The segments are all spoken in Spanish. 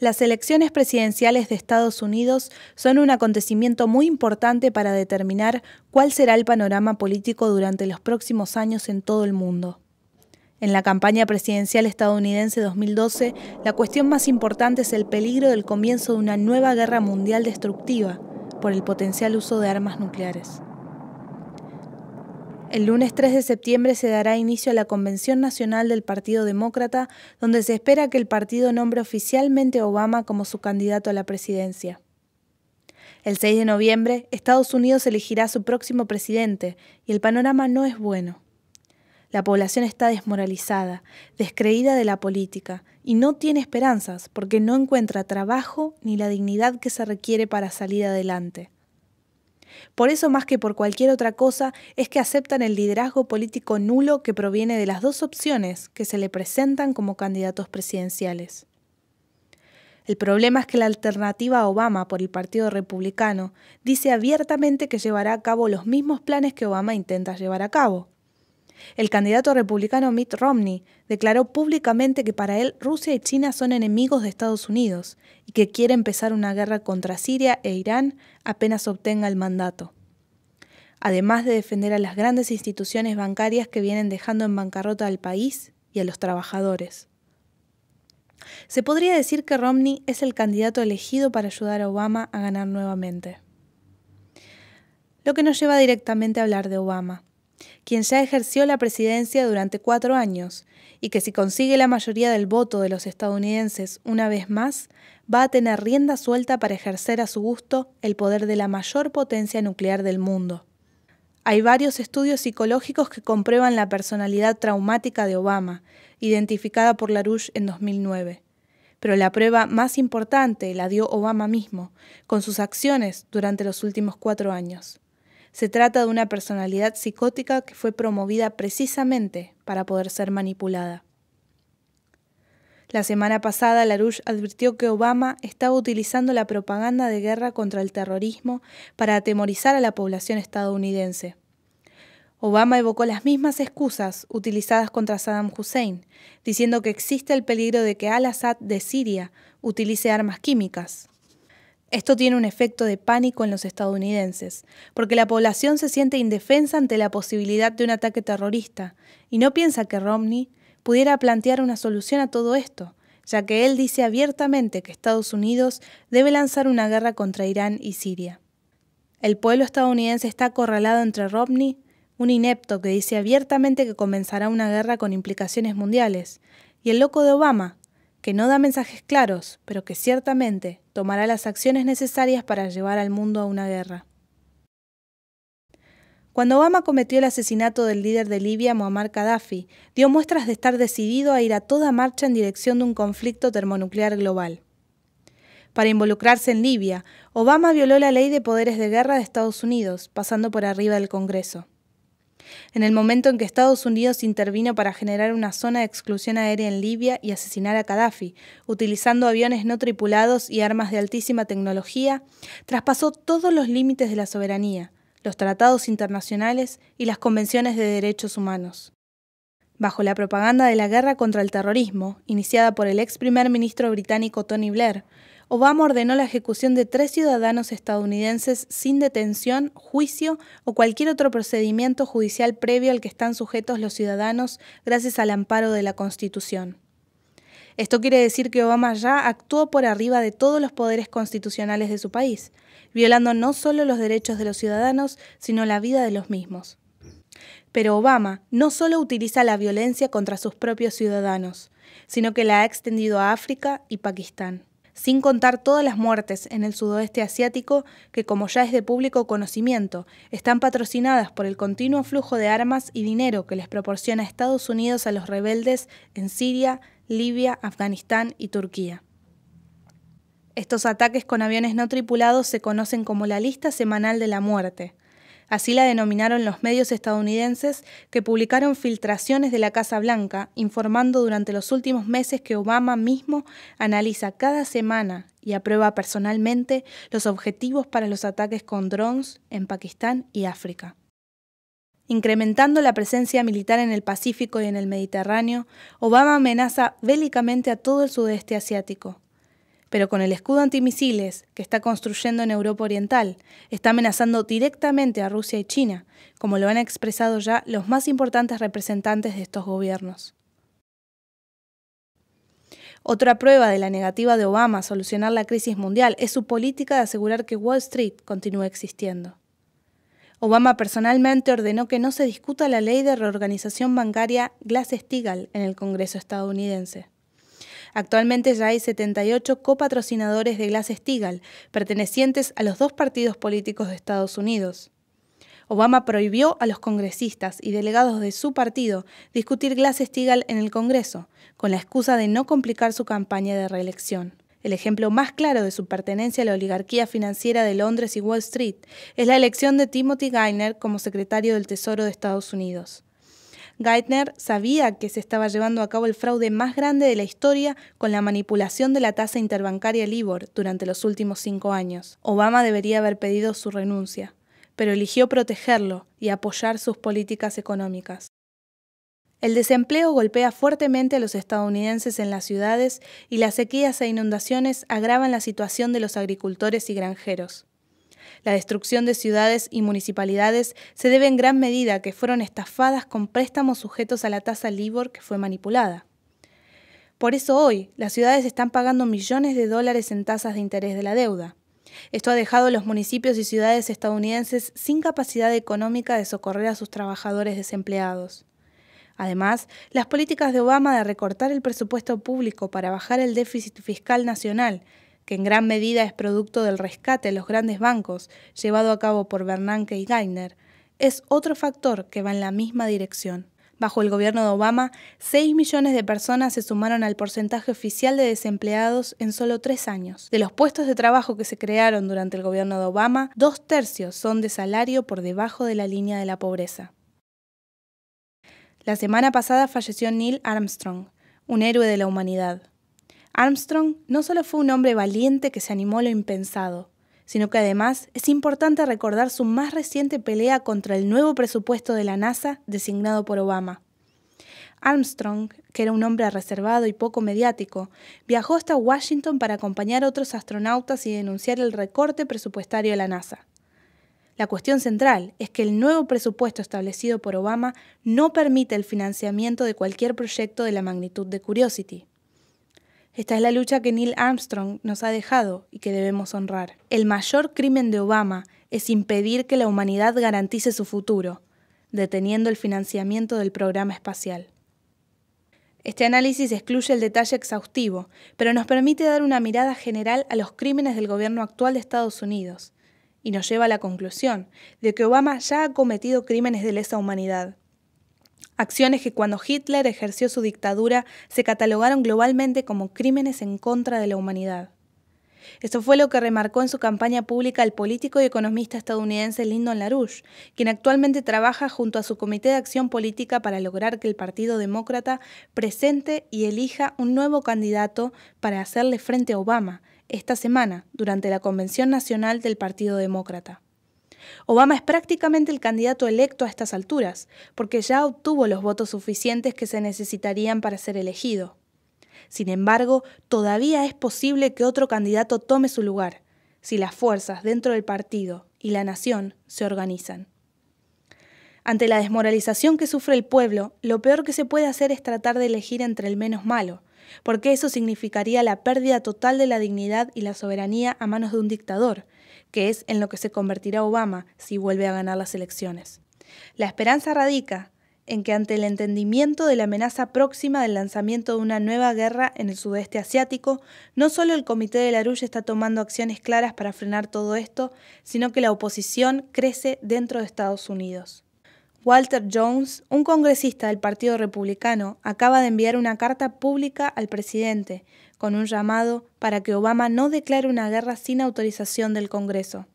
Las elecciones presidenciales de Estados Unidos son un acontecimiento muy importante para determinar cuál será el panorama político durante los próximos años en todo el mundo. En la campaña presidencial estadounidense 2012, la cuestión más importante es el peligro del comienzo de una nueva guerra mundial destructiva por el potencial uso de armas nucleares. El lunes 3 de septiembre se dará inicio a la Convención Nacional del Partido Demócrata, donde se espera que el partido nombre oficialmente a Obama como su candidato a la presidencia. El 6 de noviembre, Estados Unidos elegirá a su próximo presidente y el panorama no es bueno. La población está desmoralizada, descreída de la política y no tiene esperanzas porque no encuentra trabajo ni la dignidad que se requiere para salir adelante. Por eso, más que por cualquier otra cosa, es que aceptan el liderazgo político nulo que proviene de las dos opciones que se le presentan como candidatos presidenciales. El problema es que la alternativa a Obama por el Partido Republicano dice abiertamente que llevará a cabo los mismos planes que Obama intenta llevar a cabo, el candidato republicano Mitt Romney declaró públicamente que para él Rusia y China son enemigos de Estados Unidos y que quiere empezar una guerra contra Siria e Irán apenas obtenga el mandato. Además de defender a las grandes instituciones bancarias que vienen dejando en bancarrota al país y a los trabajadores. Se podría decir que Romney es el candidato elegido para ayudar a Obama a ganar nuevamente. Lo que nos lleva directamente a hablar de Obama quien ya ejerció la presidencia durante cuatro años y que si consigue la mayoría del voto de los estadounidenses una vez más, va a tener rienda suelta para ejercer a su gusto el poder de la mayor potencia nuclear del mundo. Hay varios estudios psicológicos que comprueban la personalidad traumática de Obama, identificada por Larouche en 2009. Pero la prueba más importante la dio Obama mismo, con sus acciones durante los últimos cuatro años. Se trata de una personalidad psicótica que fue promovida precisamente para poder ser manipulada. La semana pasada, Larouche advirtió que Obama estaba utilizando la propaganda de guerra contra el terrorismo para atemorizar a la población estadounidense. Obama evocó las mismas excusas utilizadas contra Saddam Hussein, diciendo que existe el peligro de que Al-Assad de Siria utilice armas químicas. Esto tiene un efecto de pánico en los estadounidenses, porque la población se siente indefensa ante la posibilidad de un ataque terrorista y no piensa que Romney pudiera plantear una solución a todo esto, ya que él dice abiertamente que Estados Unidos debe lanzar una guerra contra Irán y Siria. El pueblo estadounidense está acorralado entre Romney, un inepto que dice abiertamente que comenzará una guerra con implicaciones mundiales, y el loco de Obama, que no da mensajes claros, pero que ciertamente tomará las acciones necesarias para llevar al mundo a una guerra. Cuando Obama cometió el asesinato del líder de Libia, Muammar Gaddafi, dio muestras de estar decidido a ir a toda marcha en dirección de un conflicto termonuclear global. Para involucrarse en Libia, Obama violó la ley de poderes de guerra de Estados Unidos, pasando por arriba del Congreso en el momento en que Estados Unidos intervino para generar una zona de exclusión aérea en Libia y asesinar a Gaddafi, utilizando aviones no tripulados y armas de altísima tecnología, traspasó todos los límites de la soberanía, los tratados internacionales y las convenciones de derechos humanos. Bajo la propaganda de la guerra contra el terrorismo, iniciada por el ex primer ministro británico Tony Blair, Obama ordenó la ejecución de tres ciudadanos estadounidenses sin detención, juicio o cualquier otro procedimiento judicial previo al que están sujetos los ciudadanos gracias al amparo de la Constitución. Esto quiere decir que Obama ya actuó por arriba de todos los poderes constitucionales de su país, violando no solo los derechos de los ciudadanos, sino la vida de los mismos. Pero Obama no solo utiliza la violencia contra sus propios ciudadanos, sino que la ha extendido a África y Pakistán sin contar todas las muertes en el sudoeste asiático que, como ya es de público conocimiento, están patrocinadas por el continuo flujo de armas y dinero que les proporciona Estados Unidos a los rebeldes en Siria, Libia, Afganistán y Turquía. Estos ataques con aviones no tripulados se conocen como la lista semanal de la muerte. Así la denominaron los medios estadounidenses que publicaron filtraciones de la Casa Blanca, informando durante los últimos meses que Obama mismo analiza cada semana y aprueba personalmente los objetivos para los ataques con drones en Pakistán y África. Incrementando la presencia militar en el Pacífico y en el Mediterráneo, Obama amenaza bélicamente a todo el sudeste asiático, pero con el escudo antimisiles que está construyendo en Europa Oriental, está amenazando directamente a Rusia y China, como lo han expresado ya los más importantes representantes de estos gobiernos. Otra prueba de la negativa de Obama a solucionar la crisis mundial es su política de asegurar que Wall Street continúe existiendo. Obama personalmente ordenó que no se discuta la ley de reorganización bancaria Glass-Steagall en el Congreso estadounidense. Actualmente ya hay 78 copatrocinadores de Glass-Steagall, pertenecientes a los dos partidos políticos de Estados Unidos. Obama prohibió a los congresistas y delegados de su partido discutir Glass-Steagall en el Congreso, con la excusa de no complicar su campaña de reelección. El ejemplo más claro de su pertenencia a la oligarquía financiera de Londres y Wall Street es la elección de Timothy Geithner como secretario del Tesoro de Estados Unidos. Geithner sabía que se estaba llevando a cabo el fraude más grande de la historia con la manipulación de la tasa interbancaria LIBOR durante los últimos cinco años. Obama debería haber pedido su renuncia, pero eligió protegerlo y apoyar sus políticas económicas. El desempleo golpea fuertemente a los estadounidenses en las ciudades y las sequías e inundaciones agravan la situación de los agricultores y granjeros. La destrucción de ciudades y municipalidades se debe en gran medida a que fueron estafadas con préstamos sujetos a la tasa LIBOR que fue manipulada. Por eso hoy las ciudades están pagando millones de dólares en tasas de interés de la deuda. Esto ha dejado a los municipios y ciudades estadounidenses sin capacidad económica de socorrer a sus trabajadores desempleados. Además, las políticas de Obama de recortar el presupuesto público para bajar el déficit fiscal nacional que en gran medida es producto del rescate de los grandes bancos llevado a cabo por Bernanke y Gainer, es otro factor que va en la misma dirección. Bajo el gobierno de Obama, 6 millones de personas se sumaron al porcentaje oficial de desempleados en solo tres años. De los puestos de trabajo que se crearon durante el gobierno de Obama, dos tercios son de salario por debajo de la línea de la pobreza. La semana pasada falleció Neil Armstrong, un héroe de la humanidad. Armstrong no solo fue un hombre valiente que se animó a lo impensado, sino que además es importante recordar su más reciente pelea contra el nuevo presupuesto de la NASA designado por Obama. Armstrong, que era un hombre reservado y poco mediático, viajó hasta Washington para acompañar a otros astronautas y denunciar el recorte presupuestario de la NASA. La cuestión central es que el nuevo presupuesto establecido por Obama no permite el financiamiento de cualquier proyecto de la magnitud de Curiosity. Esta es la lucha que Neil Armstrong nos ha dejado y que debemos honrar. El mayor crimen de Obama es impedir que la humanidad garantice su futuro, deteniendo el financiamiento del programa espacial. Este análisis excluye el detalle exhaustivo, pero nos permite dar una mirada general a los crímenes del gobierno actual de Estados Unidos y nos lleva a la conclusión de que Obama ya ha cometido crímenes de lesa humanidad. Acciones que cuando Hitler ejerció su dictadura se catalogaron globalmente como crímenes en contra de la humanidad. Eso fue lo que remarcó en su campaña pública el político y economista estadounidense Lyndon LaRouche, quien actualmente trabaja junto a su Comité de Acción Política para lograr que el Partido Demócrata presente y elija un nuevo candidato para hacerle frente a Obama esta semana durante la Convención Nacional del Partido Demócrata. Obama es prácticamente el candidato electo a estas alturas, porque ya obtuvo los votos suficientes que se necesitarían para ser elegido. Sin embargo, todavía es posible que otro candidato tome su lugar, si las fuerzas dentro del partido y la nación se organizan. Ante la desmoralización que sufre el pueblo, lo peor que se puede hacer es tratar de elegir entre el menos malo, porque eso significaría la pérdida total de la dignidad y la soberanía a manos de un dictador, que es en lo que se convertirá Obama si vuelve a ganar las elecciones. La esperanza radica en que ante el entendimiento de la amenaza próxima del lanzamiento de una nueva guerra en el sudeste asiático, no solo el Comité de la Rulla está tomando acciones claras para frenar todo esto, sino que la oposición crece dentro de Estados Unidos. Walter Jones, un congresista del Partido Republicano, acaba de enviar una carta pública al presidente con un llamado para que Obama no declare una guerra sin autorización del Congreso.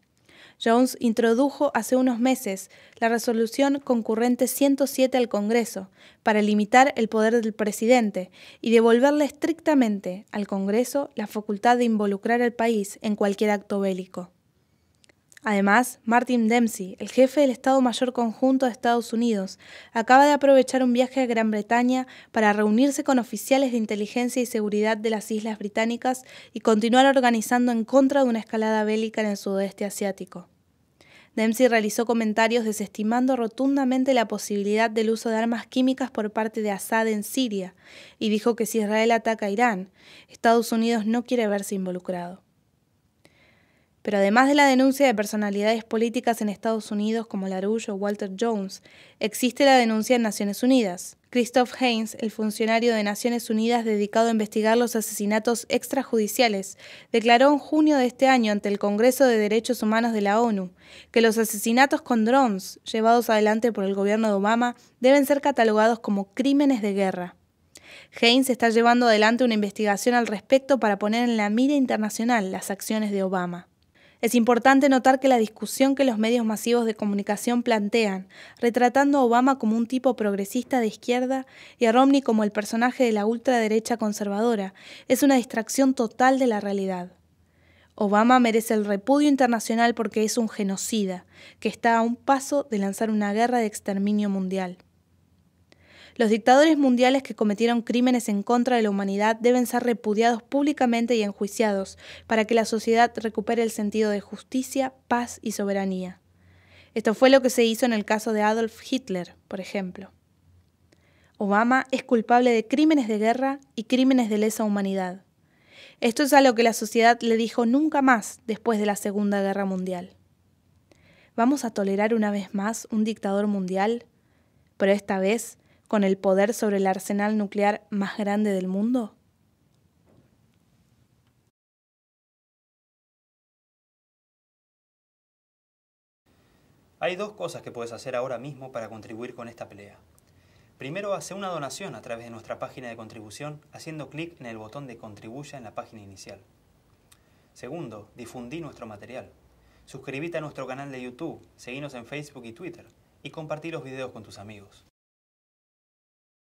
Jones introdujo hace unos meses la resolución concurrente 107 al Congreso para limitar el poder del presidente y devolverle estrictamente al Congreso la facultad de involucrar al país en cualquier acto bélico. Además, Martin Dempsey, el jefe del Estado Mayor Conjunto de Estados Unidos, acaba de aprovechar un viaje a Gran Bretaña para reunirse con oficiales de inteligencia y seguridad de las islas británicas y continuar organizando en contra de una escalada bélica en el sudeste asiático. Dempsey realizó comentarios desestimando rotundamente la posibilidad del uso de armas químicas por parte de Assad en Siria y dijo que si Israel ataca a Irán, Estados Unidos no quiere verse involucrado. Pero además de la denuncia de personalidades políticas en Estados Unidos como Larouche o Walter Jones, existe la denuncia en Naciones Unidas. Christoph Haynes, el funcionario de Naciones Unidas dedicado a investigar los asesinatos extrajudiciales, declaró en junio de este año ante el Congreso de Derechos Humanos de la ONU que los asesinatos con drones llevados adelante por el gobierno de Obama deben ser catalogados como crímenes de guerra. Haynes está llevando adelante una investigación al respecto para poner en la mira internacional las acciones de Obama. Es importante notar que la discusión que los medios masivos de comunicación plantean, retratando a Obama como un tipo progresista de izquierda y a Romney como el personaje de la ultraderecha conservadora, es una distracción total de la realidad. Obama merece el repudio internacional porque es un genocida, que está a un paso de lanzar una guerra de exterminio mundial. Los dictadores mundiales que cometieron crímenes en contra de la humanidad deben ser repudiados públicamente y enjuiciados para que la sociedad recupere el sentido de justicia, paz y soberanía. Esto fue lo que se hizo en el caso de Adolf Hitler, por ejemplo. Obama es culpable de crímenes de guerra y crímenes de lesa humanidad. Esto es a lo que la sociedad le dijo nunca más después de la Segunda Guerra Mundial. ¿Vamos a tolerar una vez más un dictador mundial? Pero esta vez con el poder sobre el arsenal nuclear más grande del mundo? Hay dos cosas que puedes hacer ahora mismo para contribuir con esta pelea. Primero, hace una donación a través de nuestra página de contribución haciendo clic en el botón de Contribuya en la página inicial. Segundo, difundí nuestro material. Suscríbete a nuestro canal de YouTube, seguinos en Facebook y Twitter y compartí los videos con tus amigos.